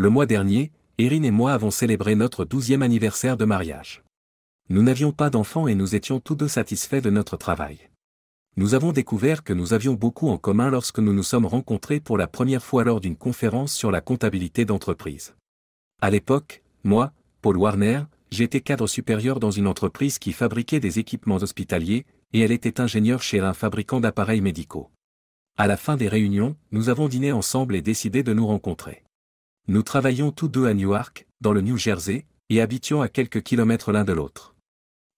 le mois dernier, Erin et moi avons célébré notre douzième anniversaire de mariage. Nous n'avions pas d'enfants et nous étions tous deux satisfaits de notre travail. Nous avons découvert que nous avions beaucoup en commun lorsque nous nous sommes rencontrés pour la première fois lors d'une conférence sur la comptabilité d'entreprise. À l'époque, moi, Paul Warner, j'étais cadre supérieur dans une entreprise qui fabriquait des équipements hospitaliers, et elle était ingénieure chez un fabricant d'appareils médicaux. À la fin des réunions, nous avons dîné ensemble et décidé de nous rencontrer. Nous travaillions tous deux à Newark, dans le New Jersey, et habitions à quelques kilomètres l'un de l'autre.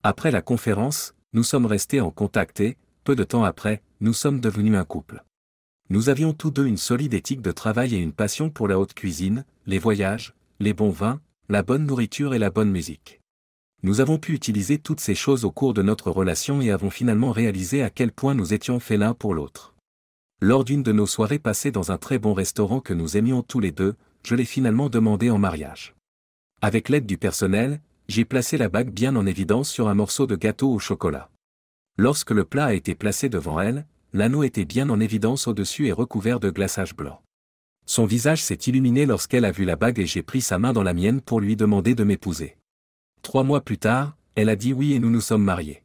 Après la conférence, nous sommes restés en contact et, peu de temps après, nous sommes devenus un couple. Nous avions tous deux une solide éthique de travail et une passion pour la haute cuisine, les voyages, les bons vins, la bonne nourriture et la bonne musique. Nous avons pu utiliser toutes ces choses au cours de notre relation et avons finalement réalisé à quel point nous étions faits l'un pour l'autre. Lors d'une de nos soirées passées dans un très bon restaurant que nous aimions tous les deux, je l'ai finalement demandé en mariage. Avec l'aide du personnel, j'ai placé la bague bien en évidence sur un morceau de gâteau au chocolat. Lorsque le plat a été placé devant elle, l'anneau était bien en évidence au-dessus et recouvert de glaçage blanc. Son visage s'est illuminé lorsqu'elle a vu la bague et j'ai pris sa main dans la mienne pour lui demander de m'épouser. Trois mois plus tard, elle a dit oui et nous nous sommes mariés.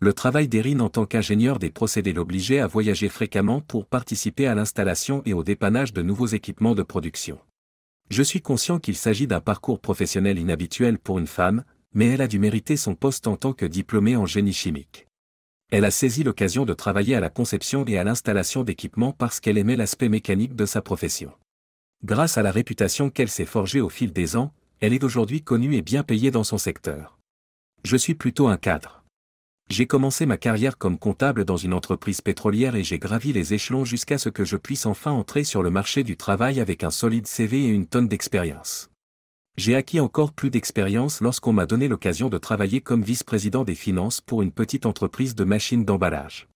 Le travail d'Erin en tant qu'ingénieur des procédés l'obligeait à voyager fréquemment pour participer à l'installation et au dépannage de nouveaux équipements de production. Je suis conscient qu'il s'agit d'un parcours professionnel inhabituel pour une femme, mais elle a dû mériter son poste en tant que diplômée en génie chimique. Elle a saisi l'occasion de travailler à la conception et à l'installation d'équipements parce qu'elle aimait l'aspect mécanique de sa profession. Grâce à la réputation qu'elle s'est forgée au fil des ans, elle est aujourd'hui connue et bien payée dans son secteur. Je suis plutôt un cadre. J'ai commencé ma carrière comme comptable dans une entreprise pétrolière et j'ai gravi les échelons jusqu'à ce que je puisse enfin entrer sur le marché du travail avec un solide CV et une tonne d'expérience. J'ai acquis encore plus d'expérience lorsqu'on m'a donné l'occasion de travailler comme vice-président des finances pour une petite entreprise de machines d'emballage.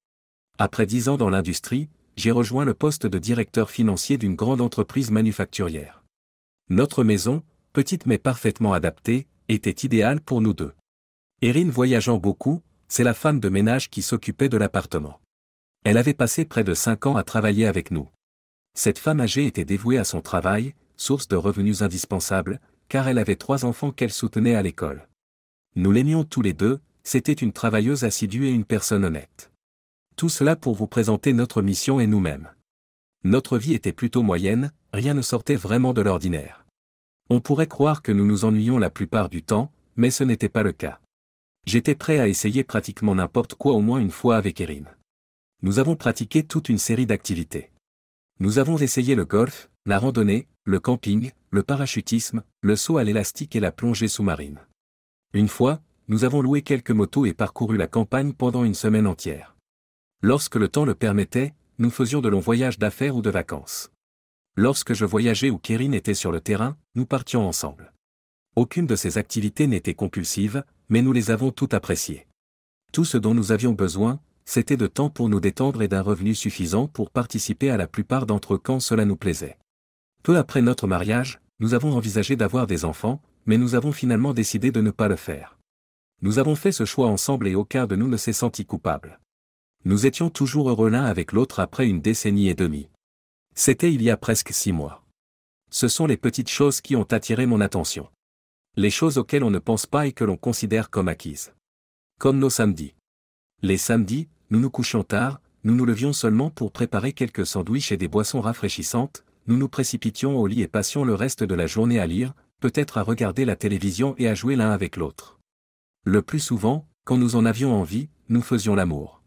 Après dix ans dans l'industrie, j'ai rejoint le poste de directeur financier d'une grande entreprise manufacturière. Notre maison, petite mais parfaitement adaptée, était idéale pour nous deux. Erin voyageant beaucoup, c'est la femme de ménage qui s'occupait de l'appartement. Elle avait passé près de cinq ans à travailler avec nous. Cette femme âgée était dévouée à son travail, source de revenus indispensables, car elle avait trois enfants qu'elle soutenait à l'école. Nous l'aimions tous les deux, c'était une travailleuse assidue et une personne honnête. Tout cela pour vous présenter notre mission et nous-mêmes. Notre vie était plutôt moyenne, rien ne sortait vraiment de l'ordinaire. On pourrait croire que nous nous ennuyions la plupart du temps, mais ce n'était pas le cas j'étais prêt à essayer pratiquement n'importe quoi au moins une fois avec Erin. Nous avons pratiqué toute une série d'activités. Nous avons essayé le golf, la randonnée, le camping, le parachutisme, le saut à l'élastique et la plongée sous-marine. Une fois, nous avons loué quelques motos et parcouru la campagne pendant une semaine entière. Lorsque le temps le permettait, nous faisions de longs voyages d'affaires ou de vacances. Lorsque je voyageais ou qu'Erin était sur le terrain, nous partions ensemble. Aucune de ces activités n'était compulsive, mais nous les avons toutes appréciées. Tout ce dont nous avions besoin, c'était de temps pour nous détendre et d'un revenu suffisant pour participer à la plupart d'entre eux quand cela nous plaisait. Peu après notre mariage, nous avons envisagé d'avoir des enfants, mais nous avons finalement décidé de ne pas le faire. Nous avons fait ce choix ensemble et aucun de nous ne s'est senti coupable. Nous étions toujours heureux l'un avec l'autre après une décennie et demie. C'était il y a presque six mois. Ce sont les petites choses qui ont attiré mon attention les choses auxquelles on ne pense pas et que l'on considère comme acquises. Comme nos samedis. Les samedis, nous nous couchions tard, nous nous levions seulement pour préparer quelques sandwichs et des boissons rafraîchissantes, nous nous précipitions au lit et passions le reste de la journée à lire, peut-être à regarder la télévision et à jouer l'un avec l'autre. Le plus souvent, quand nous en avions envie, nous faisions l'amour.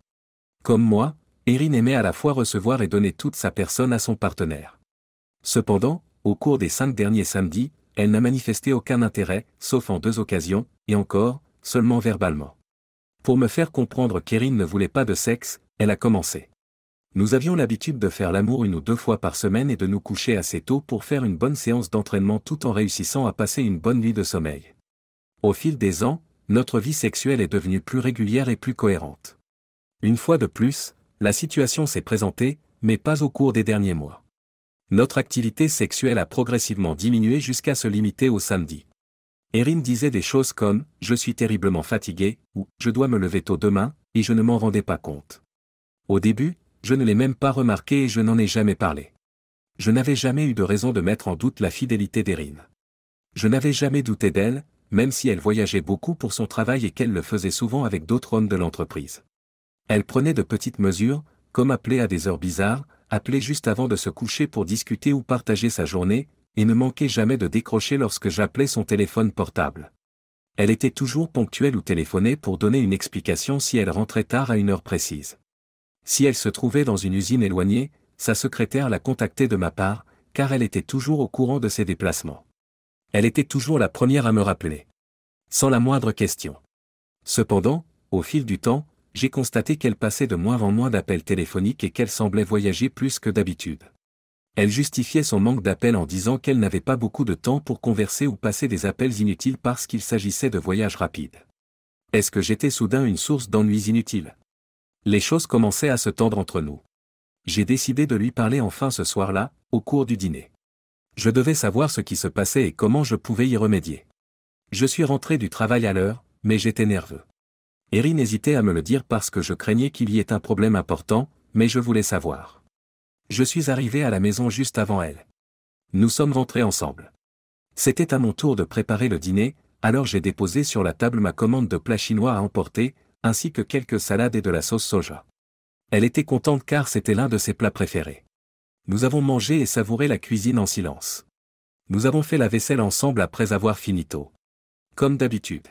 Comme moi, Erin aimait à la fois recevoir et donner toute sa personne à son partenaire. Cependant, au cours des cinq derniers samedis, elle n'a manifesté aucun intérêt, sauf en deux occasions, et encore, seulement verbalement. Pour me faire comprendre qu'Erin ne voulait pas de sexe, elle a commencé. Nous avions l'habitude de faire l'amour une ou deux fois par semaine et de nous coucher assez tôt pour faire une bonne séance d'entraînement tout en réussissant à passer une bonne nuit de sommeil. Au fil des ans, notre vie sexuelle est devenue plus régulière et plus cohérente. Une fois de plus, la situation s'est présentée, mais pas au cours des derniers mois notre activité sexuelle a progressivement diminué jusqu'à se limiter au samedi. Erin disait des choses comme ⁇ Je suis terriblement fatiguée » ou ⁇ Je dois me lever tôt demain ⁇ et je ne m'en rendais pas compte. Au début, je ne l'ai même pas remarqué et je n'en ai jamais parlé. Je n'avais jamais eu de raison de mettre en doute la fidélité d'Erin. Je n'avais jamais douté d'elle, même si elle voyageait beaucoup pour son travail et qu'elle le faisait souvent avec d'autres hommes de l'entreprise. Elle prenait de petites mesures, comme appeler à des heures bizarres, appelait juste avant de se coucher pour discuter ou partager sa journée, et ne manquait jamais de décrocher lorsque j'appelais son téléphone portable. Elle était toujours ponctuelle ou téléphonée pour donner une explication si elle rentrait tard à une heure précise. Si elle se trouvait dans une usine éloignée, sa secrétaire la contactait de ma part, car elle était toujours au courant de ses déplacements. Elle était toujours la première à me rappeler. Sans la moindre question. Cependant, au fil du temps, j'ai constaté qu'elle passait de moins en moins d'appels téléphoniques et qu'elle semblait voyager plus que d'habitude. Elle justifiait son manque d'appels en disant qu'elle n'avait pas beaucoup de temps pour converser ou passer des appels inutiles parce qu'il s'agissait de voyages rapides. Est-ce que j'étais soudain une source d'ennuis inutiles Les choses commençaient à se tendre entre nous. J'ai décidé de lui parler enfin ce soir-là, au cours du dîner. Je devais savoir ce qui se passait et comment je pouvais y remédier. Je suis rentré du travail à l'heure, mais j'étais nerveux. Erin hésitait à me le dire parce que je craignais qu'il y ait un problème important, mais je voulais savoir. Je suis arrivé à la maison juste avant elle. Nous sommes rentrés ensemble. C'était à mon tour de préparer le dîner, alors j'ai déposé sur la table ma commande de plats chinois à emporter, ainsi que quelques salades et de la sauce soja. Elle était contente car c'était l'un de ses plats préférés. Nous avons mangé et savouré la cuisine en silence. Nous avons fait la vaisselle ensemble après avoir fini tôt. Comme d'habitude.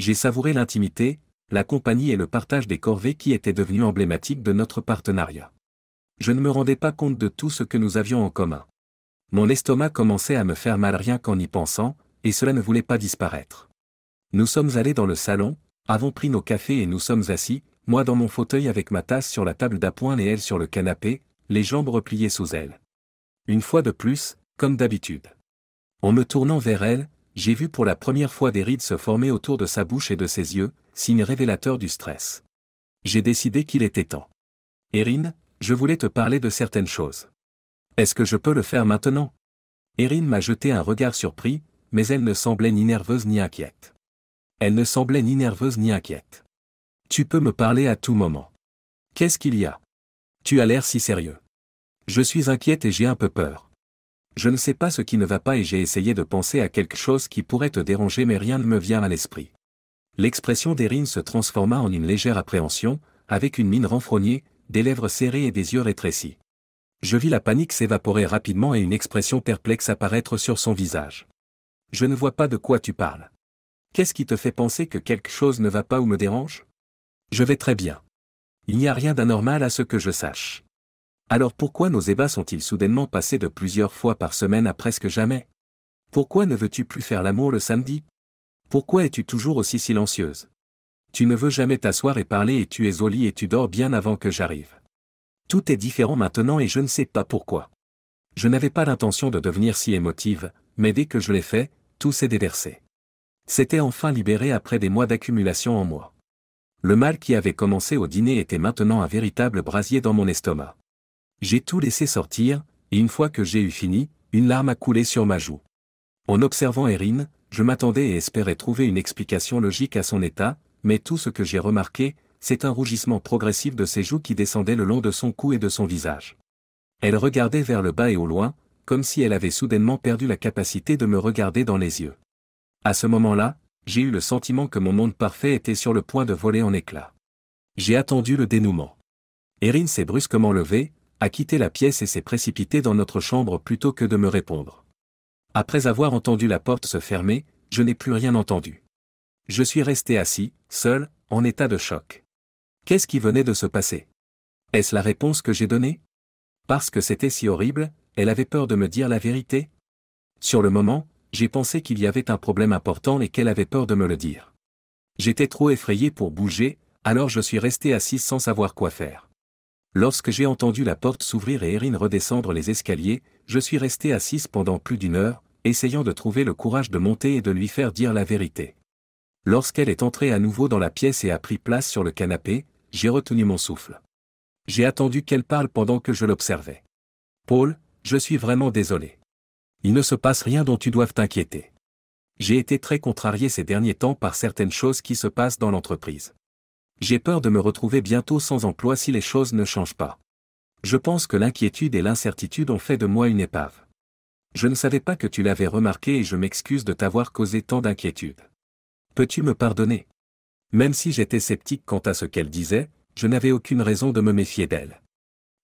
J'ai savouré l'intimité, la compagnie et le partage des corvées qui étaient devenus emblématiques de notre partenariat. Je ne me rendais pas compte de tout ce que nous avions en commun. Mon estomac commençait à me faire mal rien qu'en y pensant, et cela ne voulait pas disparaître. Nous sommes allés dans le salon, avons pris nos cafés et nous sommes assis, moi dans mon fauteuil avec ma tasse sur la table d'appoint et elle sur le canapé, les jambes repliées sous elle. Une fois de plus, comme d'habitude. En me tournant vers elle, j'ai vu pour la première fois des rides se former autour de sa bouche et de ses yeux, signe révélateur du stress. J'ai décidé qu'il était temps. Erin, je voulais te parler de certaines choses. Est-ce que je peux le faire maintenant Erin m'a jeté un regard surpris, mais elle ne semblait ni nerveuse ni inquiète. Elle ne semblait ni nerveuse ni inquiète. Tu peux me parler à tout moment. Qu'est-ce qu'il y a Tu as l'air si sérieux. Je suis inquiète et j'ai un peu peur. Je ne sais pas ce qui ne va pas et j'ai essayé de penser à quelque chose qui pourrait te déranger mais rien ne me vient à l'esprit. L'expression d'Erin se transforma en une légère appréhension, avec une mine renfrognée, des lèvres serrées et des yeux rétrécis. Je vis la panique s'évaporer rapidement et une expression perplexe apparaître sur son visage. Je ne vois pas de quoi tu parles. Qu'est-ce qui te fait penser que quelque chose ne va pas ou me dérange Je vais très bien. Il n'y a rien d'anormal à ce que je sache. Alors pourquoi nos ébats sont-ils soudainement passés de plusieurs fois par semaine à presque jamais Pourquoi ne veux-tu plus faire l'amour le samedi pourquoi es-tu toujours aussi silencieuse Tu ne veux jamais t'asseoir et parler et tu es au lit et tu dors bien avant que j'arrive. Tout est différent maintenant et je ne sais pas pourquoi. Je n'avais pas l'intention de devenir si émotive, mais dès que je l'ai fait, tout s'est déversé. C'était enfin libéré après des mois d'accumulation en moi. Le mal qui avait commencé au dîner était maintenant un véritable brasier dans mon estomac. J'ai tout laissé sortir, et une fois que j'ai eu fini, une larme a coulé sur ma joue. En observant Erin, je m'attendais et espérais trouver une explication logique à son état, mais tout ce que j'ai remarqué, c'est un rougissement progressif de ses joues qui descendait le long de son cou et de son visage. Elle regardait vers le bas et au loin, comme si elle avait soudainement perdu la capacité de me regarder dans les yeux. À ce moment-là, j'ai eu le sentiment que mon monde parfait était sur le point de voler en éclats. J'ai attendu le dénouement. Erin s'est brusquement levée, a quitté la pièce et s'est précipitée dans notre chambre plutôt que de me répondre. Après avoir entendu la porte se fermer, je n'ai plus rien entendu. Je suis resté assis, seul, en état de choc. Qu'est-ce qui venait de se passer Est-ce la réponse que j'ai donnée Parce que c'était si horrible, elle avait peur de me dire la vérité Sur le moment, j'ai pensé qu'il y avait un problème important et qu'elle avait peur de me le dire. J'étais trop effrayé pour bouger, alors je suis resté assis sans savoir quoi faire. Lorsque j'ai entendu la porte s'ouvrir et Erin redescendre les escaliers, je suis resté assise pendant plus d'une heure, essayant de trouver le courage de monter et de lui faire dire la vérité. Lorsqu'elle est entrée à nouveau dans la pièce et a pris place sur le canapé, j'ai retenu mon souffle. J'ai attendu qu'elle parle pendant que je l'observais. Paul, je suis vraiment désolé. Il ne se passe rien dont tu dois t'inquiéter. J'ai été très contrarié ces derniers temps par certaines choses qui se passent dans l'entreprise. J'ai peur de me retrouver bientôt sans emploi si les choses ne changent pas. Je pense que l'inquiétude et l'incertitude ont fait de moi une épave. Je ne savais pas que tu l'avais remarqué et je m'excuse de t'avoir causé tant d'inquiétude. Peux-tu me pardonner Même si j'étais sceptique quant à ce qu'elle disait, je n'avais aucune raison de me méfier d'elle.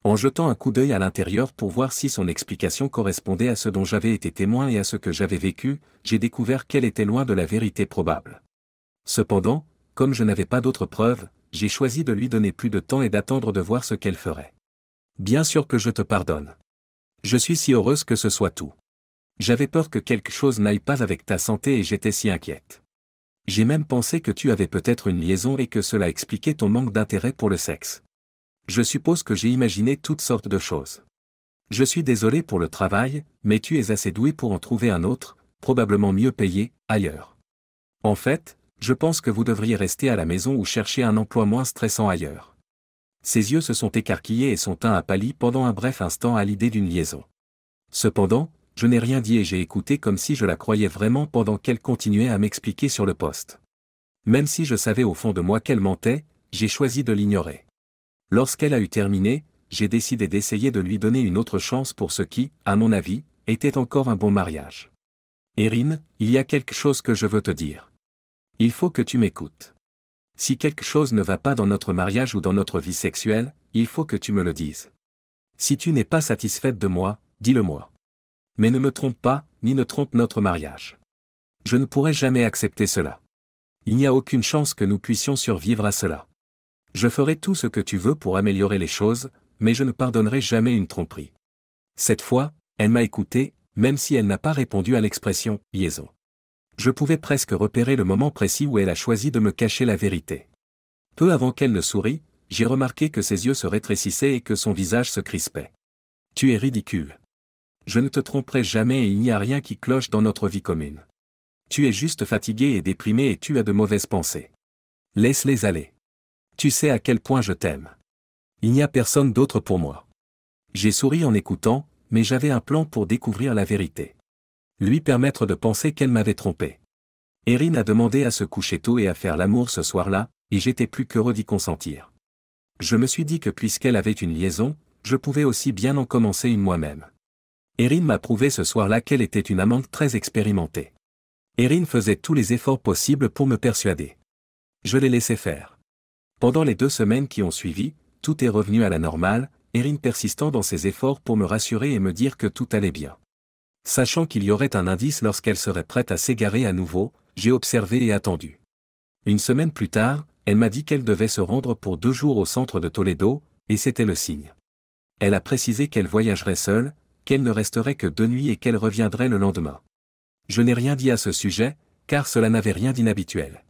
En jetant un coup d'œil à l'intérieur pour voir si son explication correspondait à ce dont j'avais été témoin et à ce que j'avais vécu, j'ai découvert qu'elle était loin de la vérité probable. Cependant, comme je n'avais pas d'autres preuves, j'ai choisi de lui donner plus de temps et d'attendre de voir ce qu'elle ferait. Bien sûr que je te pardonne. Je suis si heureuse que ce soit tout. J'avais peur que quelque chose n'aille pas avec ta santé et j'étais si inquiète. J'ai même pensé que tu avais peut-être une liaison et que cela expliquait ton manque d'intérêt pour le sexe. Je suppose que j'ai imaginé toutes sortes de choses. Je suis désolé pour le travail, mais tu es assez doué pour en trouver un autre, probablement mieux payé, ailleurs. En fait, je pense que vous devriez rester à la maison ou chercher un emploi moins stressant ailleurs ses yeux se sont écarquillés et son teint a pâli pendant un bref instant à l'idée d'une liaison. Cependant, je n'ai rien dit et j'ai écouté comme si je la croyais vraiment pendant qu'elle continuait à m'expliquer sur le poste. Même si je savais au fond de moi qu'elle mentait, j'ai choisi de l'ignorer. Lorsqu'elle a eu terminé, j'ai décidé d'essayer de lui donner une autre chance pour ce qui, à mon avis, était encore un bon mariage. Erin, il y a quelque chose que je veux te dire. Il faut que tu m'écoutes. Si quelque chose ne va pas dans notre mariage ou dans notre vie sexuelle, il faut que tu me le dises. Si tu n'es pas satisfaite de moi, dis-le-moi. Mais ne me trompe pas, ni ne trompe notre mariage. Je ne pourrai jamais accepter cela. Il n'y a aucune chance que nous puissions survivre à cela. Je ferai tout ce que tu veux pour améliorer les choses, mais je ne pardonnerai jamais une tromperie. Cette fois, elle m'a écouté, même si elle n'a pas répondu à l'expression liaison je pouvais presque repérer le moment précis où elle a choisi de me cacher la vérité. Peu avant qu'elle ne sourie, j'ai remarqué que ses yeux se rétrécissaient et que son visage se crispait. Tu es ridicule. Je ne te tromperai jamais et il n'y a rien qui cloche dans notre vie commune. Tu es juste fatigué et déprimé et tu as de mauvaises pensées. Laisse-les aller. Tu sais à quel point je t'aime. Il n'y a personne d'autre pour moi. J'ai souri en écoutant, mais j'avais un plan pour découvrir la vérité lui permettre de penser qu'elle m'avait trompé. Erin a demandé à se coucher tôt et à faire l'amour ce soir-là, et j'étais plus qu'heureux d'y consentir. Je me suis dit que puisqu'elle avait une liaison, je pouvais aussi bien en commencer une moi-même. Erin m'a prouvé ce soir-là qu'elle était une amante très expérimentée. Erin faisait tous les efforts possibles pour me persuader. Je l'ai laissé faire. Pendant les deux semaines qui ont suivi, tout est revenu à la normale, Erin persistant dans ses efforts pour me rassurer et me dire que tout allait bien. Sachant qu'il y aurait un indice lorsqu'elle serait prête à s'égarer à nouveau, j'ai observé et attendu. Une semaine plus tard, elle m'a dit qu'elle devait se rendre pour deux jours au centre de Toledo, et c'était le signe. Elle a précisé qu'elle voyagerait seule, qu'elle ne resterait que deux nuits et qu'elle reviendrait le lendemain. Je n'ai rien dit à ce sujet, car cela n'avait rien d'inhabituel.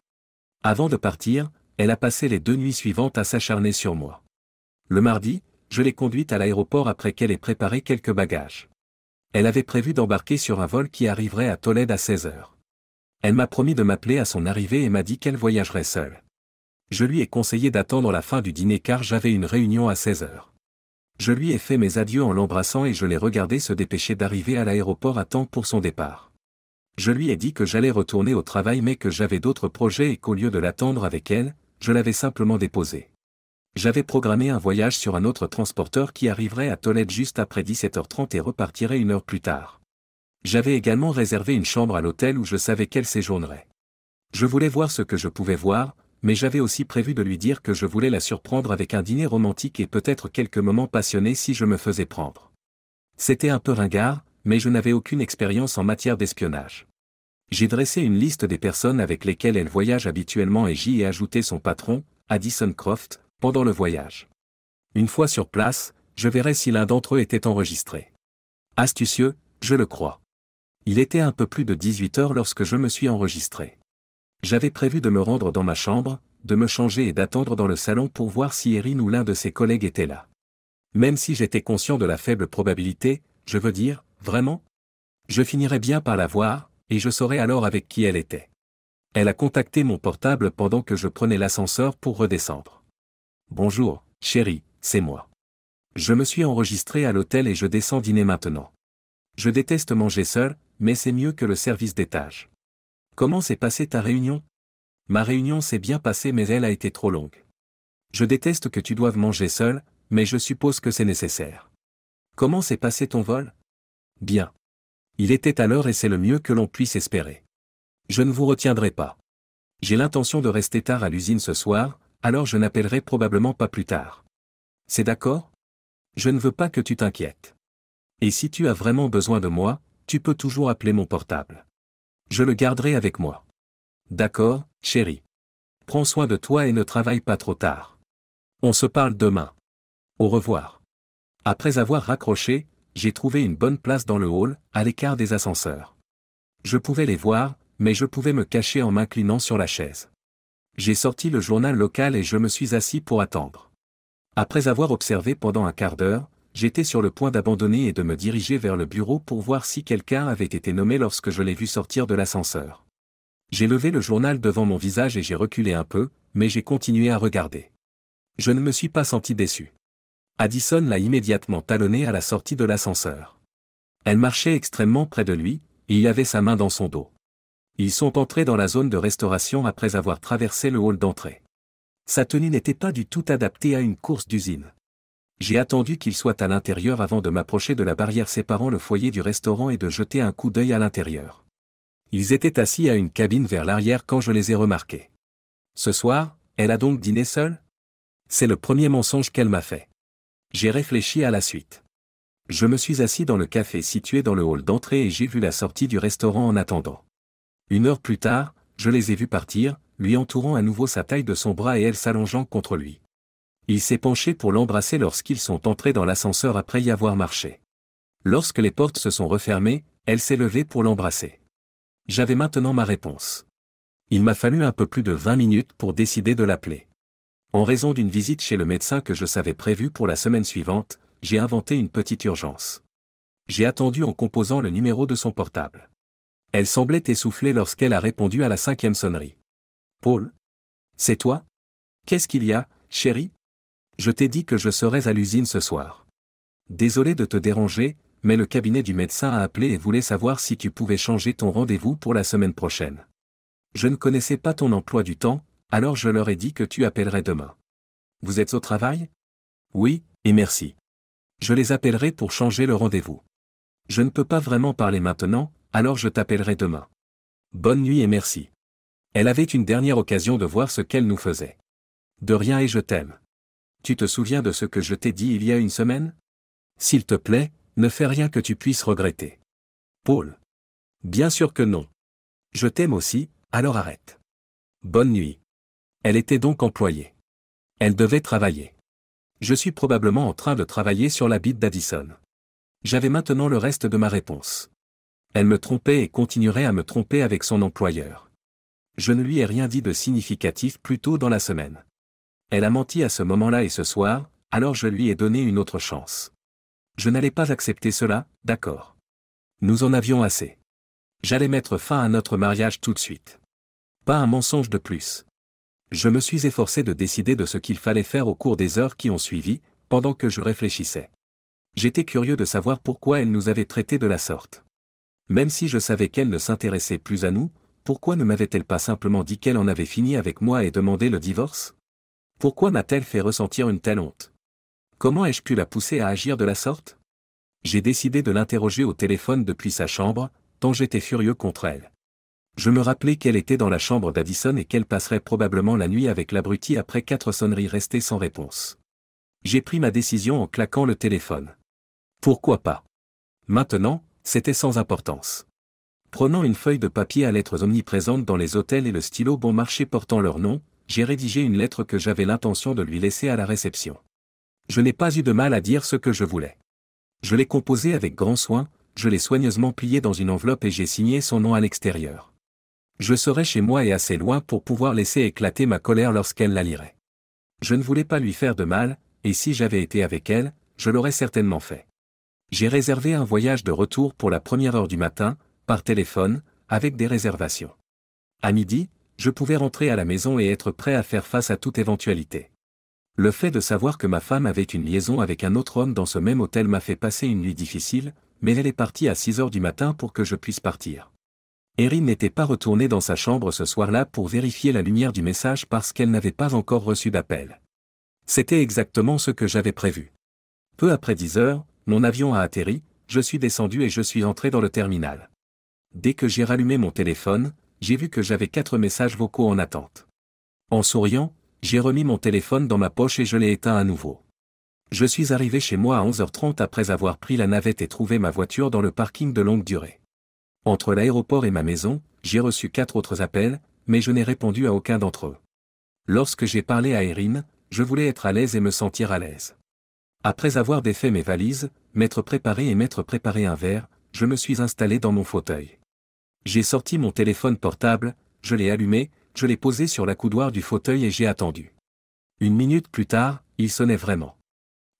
Avant de partir, elle a passé les deux nuits suivantes à s'acharner sur moi. Le mardi, je l'ai conduite à l'aéroport après qu'elle ait préparé quelques bagages. Elle avait prévu d'embarquer sur un vol qui arriverait à Tolède à 16 heures. Elle m'a promis de m'appeler à son arrivée et m'a dit qu'elle voyagerait seule. Je lui ai conseillé d'attendre la fin du dîner car j'avais une réunion à 16 heures. Je lui ai fait mes adieux en l'embrassant et je l'ai regardé se dépêcher d'arriver à l'aéroport à temps pour son départ. Je lui ai dit que j'allais retourner au travail mais que j'avais d'autres projets et qu'au lieu de l'attendre avec elle, je l'avais simplement déposée. J'avais programmé un voyage sur un autre transporteur qui arriverait à Tolède juste après 17h30 et repartirait une heure plus tard. J'avais également réservé une chambre à l'hôtel où je savais qu'elle séjournerait. Je voulais voir ce que je pouvais voir, mais j'avais aussi prévu de lui dire que je voulais la surprendre avec un dîner romantique et peut-être quelques moments passionnés si je me faisais prendre. C'était un peu ringard, mais je n'avais aucune expérience en matière d'espionnage. J'ai dressé une liste des personnes avec lesquelles elle voyage habituellement et j'y ai ajouté son patron, Addison Croft, pendant le voyage. Une fois sur place, je verrai si l'un d'entre eux était enregistré. Astucieux, je le crois. Il était un peu plus de 18 heures lorsque je me suis enregistré. J'avais prévu de me rendre dans ma chambre, de me changer et d'attendre dans le salon pour voir si Erin ou l'un de ses collègues était là. Même si j'étais conscient de la faible probabilité, je veux dire, vraiment Je finirais bien par la voir, et je saurais alors avec qui elle était. Elle a contacté mon portable pendant que je prenais l'ascenseur pour redescendre. Bonjour, chérie, c'est moi. Je me suis enregistré à l'hôtel et je descends dîner maintenant. Je déteste manger seul, mais c'est mieux que le service d'étage. Comment s'est passée ta réunion Ma réunion s'est bien passée mais elle a été trop longue. Je déteste que tu doives manger seul, mais je suppose que c'est nécessaire. Comment s'est passé ton vol Bien. Il était à l'heure et c'est le mieux que l'on puisse espérer. Je ne vous retiendrai pas. J'ai l'intention de rester tard à l'usine ce soir, alors je n'appellerai probablement pas plus tard. C'est d'accord Je ne veux pas que tu t'inquiètes. Et si tu as vraiment besoin de moi, tu peux toujours appeler mon portable. Je le garderai avec moi. D'accord, chérie. Prends soin de toi et ne travaille pas trop tard. On se parle demain. Au revoir. Après avoir raccroché, j'ai trouvé une bonne place dans le hall, à l'écart des ascenseurs. Je pouvais les voir, mais je pouvais me cacher en m'inclinant sur la chaise. J'ai sorti le journal local et je me suis assis pour attendre. Après avoir observé pendant un quart d'heure, j'étais sur le point d'abandonner et de me diriger vers le bureau pour voir si quelqu'un avait été nommé lorsque je l'ai vu sortir de l'ascenseur. J'ai levé le journal devant mon visage et j'ai reculé un peu, mais j'ai continué à regarder. Je ne me suis pas senti déçu. Addison l'a immédiatement talonné à la sortie de l'ascenseur. Elle marchait extrêmement près de lui, et il avait sa main dans son dos. Ils sont entrés dans la zone de restauration après avoir traversé le hall d'entrée. Sa tenue n'était pas du tout adaptée à une course d'usine. J'ai attendu qu'ils soient à l'intérieur avant de m'approcher de la barrière séparant le foyer du restaurant et de jeter un coup d'œil à l'intérieur. Ils étaient assis à une cabine vers l'arrière quand je les ai remarqués. Ce soir, elle a donc dîné seule C'est le premier mensonge qu'elle m'a fait. J'ai réfléchi à la suite. Je me suis assis dans le café situé dans le hall d'entrée et j'ai vu la sortie du restaurant en attendant. Une heure plus tard, je les ai vus partir, lui entourant à nouveau sa taille de son bras et elle s'allongeant contre lui. Il s'est penché pour l'embrasser lorsqu'ils sont entrés dans l'ascenseur après y avoir marché. Lorsque les portes se sont refermées, elle s'est levée pour l'embrasser. J'avais maintenant ma réponse. Il m'a fallu un peu plus de 20 minutes pour décider de l'appeler. En raison d'une visite chez le médecin que je savais prévue pour la semaine suivante, j'ai inventé une petite urgence. J'ai attendu en composant le numéro de son portable. Elle semblait essoufflée lorsqu'elle a répondu à la cinquième sonnerie. Paul C'est toi Qu'est-ce qu'il y a, chérie Je t'ai dit que je serais à l'usine ce soir. Désolé de te déranger, mais le cabinet du médecin a appelé et voulait savoir si tu pouvais changer ton rendez-vous pour la semaine prochaine. Je ne connaissais pas ton emploi du temps, alors je leur ai dit que tu appellerais demain. Vous êtes au travail Oui, et merci. Je les appellerai pour changer le rendez-vous. Je ne peux pas vraiment parler maintenant, alors je t'appellerai demain. Bonne nuit et merci. Elle avait une dernière occasion de voir ce qu'elle nous faisait. De rien et je t'aime. Tu te souviens de ce que je t'ai dit il y a une semaine S'il te plaît, ne fais rien que tu puisses regretter. Paul. Bien sûr que non. Je t'aime aussi, alors arrête. Bonne nuit. Elle était donc employée. Elle devait travailler. Je suis probablement en train de travailler sur la bite d'Addison. J'avais maintenant le reste de ma réponse. Elle me trompait et continuerait à me tromper avec son employeur. Je ne lui ai rien dit de significatif plus tôt dans la semaine. Elle a menti à ce moment-là et ce soir, alors je lui ai donné une autre chance. Je n'allais pas accepter cela, d'accord. Nous en avions assez. J'allais mettre fin à notre mariage tout de suite. Pas un mensonge de plus. Je me suis efforcé de décider de ce qu'il fallait faire au cours des heures qui ont suivi, pendant que je réfléchissais. J'étais curieux de savoir pourquoi elle nous avait traités de la sorte. Même si je savais qu'elle ne s'intéressait plus à nous, pourquoi ne m'avait-elle pas simplement dit qu'elle en avait fini avec moi et demandé le divorce Pourquoi m'a-t-elle fait ressentir une telle honte Comment ai-je pu la pousser à agir de la sorte J'ai décidé de l'interroger au téléphone depuis sa chambre, tant j'étais furieux contre elle. Je me rappelais qu'elle était dans la chambre d'Addison et qu'elle passerait probablement la nuit avec l'abruti après quatre sonneries restées sans réponse. J'ai pris ma décision en claquant le téléphone. Pourquoi pas Maintenant, c'était sans importance. Prenant une feuille de papier à lettres omniprésentes dans les hôtels et le stylo bon marché portant leur nom, j'ai rédigé une lettre que j'avais l'intention de lui laisser à la réception. Je n'ai pas eu de mal à dire ce que je voulais. Je l'ai composée avec grand soin, je l'ai soigneusement pliée dans une enveloppe et j'ai signé son nom à l'extérieur. Je serai chez moi et assez loin pour pouvoir laisser éclater ma colère lorsqu'elle la lirait. Je ne voulais pas lui faire de mal, et si j'avais été avec elle, je l'aurais certainement fait j'ai réservé un voyage de retour pour la première heure du matin, par téléphone, avec des réservations. À midi, je pouvais rentrer à la maison et être prêt à faire face à toute éventualité. Le fait de savoir que ma femme avait une liaison avec un autre homme dans ce même hôtel m'a fait passer une nuit difficile, mais elle est partie à 6 heures du matin pour que je puisse partir. Erin n'était pas retournée dans sa chambre ce soir-là pour vérifier la lumière du message parce qu'elle n'avait pas encore reçu d'appel. C'était exactement ce que j'avais prévu. Peu après 10 heures, mon avion a atterri, je suis descendu et je suis entré dans le terminal. Dès que j'ai rallumé mon téléphone, j'ai vu que j'avais quatre messages vocaux en attente. En souriant, j'ai remis mon téléphone dans ma poche et je l'ai éteint à nouveau. Je suis arrivé chez moi à 11h30 après avoir pris la navette et trouvé ma voiture dans le parking de longue durée. Entre l'aéroport et ma maison, j'ai reçu quatre autres appels, mais je n'ai répondu à aucun d'entre eux. Lorsque j'ai parlé à Erin, je voulais être à l'aise et me sentir à l'aise. Après avoir défait mes valises, m'être préparé et m'être préparé un verre, je me suis installé dans mon fauteuil. J'ai sorti mon téléphone portable, je l'ai allumé, je l'ai posé sur l'accoudoir du fauteuil et j'ai attendu. Une minute plus tard, il sonnait vraiment.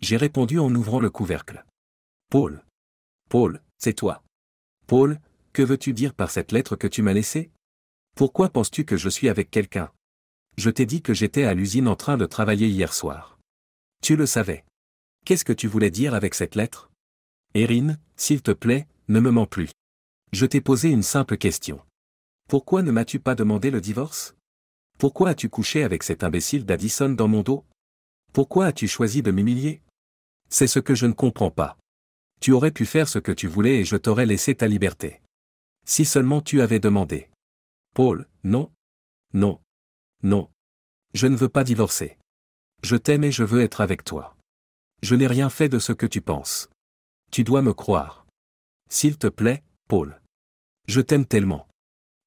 J'ai répondu en ouvrant le couvercle. Paul. Paul, c'est toi. Paul, que veux-tu dire par cette lettre que tu m'as laissée Pourquoi penses-tu que je suis avec quelqu'un Je t'ai dit que j'étais à l'usine en train de travailler hier soir. Tu le savais. Qu'est-ce que tu voulais dire avec cette lettre Erin, s'il te plaît, ne me mens plus. Je t'ai posé une simple question. Pourquoi ne m'as-tu pas demandé le divorce Pourquoi as-tu couché avec cet imbécile d'Addison dans mon dos Pourquoi as-tu choisi de m'humilier C'est ce que je ne comprends pas. Tu aurais pu faire ce que tu voulais et je t'aurais laissé ta liberté. Si seulement tu avais demandé. Paul, non. Non. Non. Je ne veux pas divorcer. Je t'aime et je veux être avec toi. Je n'ai rien fait de ce que tu penses. Tu dois me croire. S'il te plaît, Paul. Je t'aime tellement.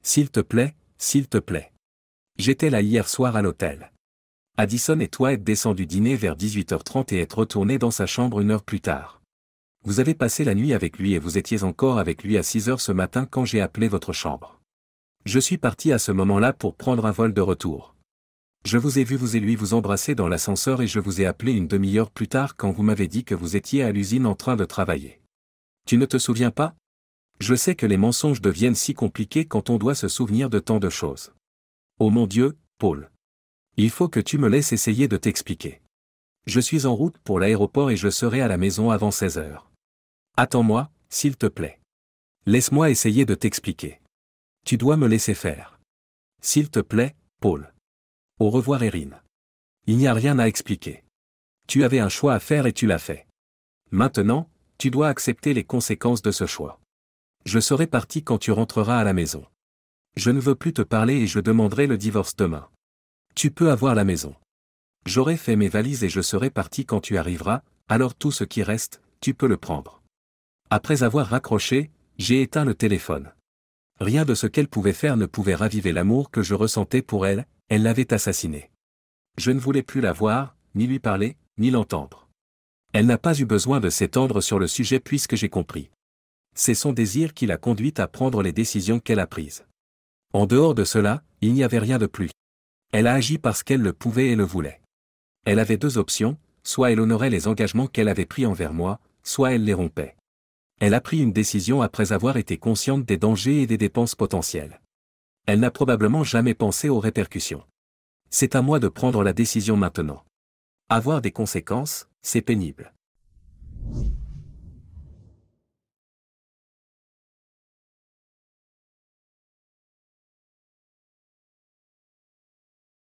S'il te plaît, s'il te plaît. J'étais là hier soir à l'hôtel. Addison et toi êtes descendus dîner vers 18h30 et êtes retournés dans sa chambre une heure plus tard. Vous avez passé la nuit avec lui et vous étiez encore avec lui à 6h ce matin quand j'ai appelé votre chambre. Je suis parti à ce moment-là pour prendre un vol de retour. Je vous ai vu vous et lui vous embrasser dans l'ascenseur et je vous ai appelé une demi-heure plus tard quand vous m'avez dit que vous étiez à l'usine en train de travailler. Tu ne te souviens pas Je sais que les mensonges deviennent si compliqués quand on doit se souvenir de tant de choses. Oh mon Dieu, Paul. Il faut que tu me laisses essayer de t'expliquer. Je suis en route pour l'aéroport et je serai à la maison avant 16 heures. Attends-moi, s'il te plaît. Laisse-moi essayer de t'expliquer. Tu dois me laisser faire. S'il te plaît, Paul. Au revoir Erin. Il n'y a rien à expliquer. Tu avais un choix à faire et tu l'as fait. Maintenant, tu dois accepter les conséquences de ce choix. Je serai parti quand tu rentreras à la maison. Je ne veux plus te parler et je demanderai le divorce demain. Tu peux avoir la maison. J'aurai fait mes valises et je serai parti quand tu arriveras, alors tout ce qui reste, tu peux le prendre. Après avoir raccroché, j'ai éteint le téléphone. Rien de ce qu'elle pouvait faire ne pouvait raviver l'amour que je ressentais pour elle, elle l'avait assassinée. Je ne voulais plus la voir, ni lui parler, ni l'entendre. Elle n'a pas eu besoin de s'étendre sur le sujet puisque j'ai compris. C'est son désir qui l'a conduite à prendre les décisions qu'elle a prises. En dehors de cela, il n'y avait rien de plus. Elle a agi parce qu'elle le pouvait et le voulait. Elle avait deux options, soit elle honorait les engagements qu'elle avait pris envers moi, soit elle les rompait. Elle a pris une décision après avoir été consciente des dangers et des dépenses potentielles. Elle n'a probablement jamais pensé aux répercussions. C'est à moi de prendre la décision maintenant. Avoir des conséquences, c'est pénible.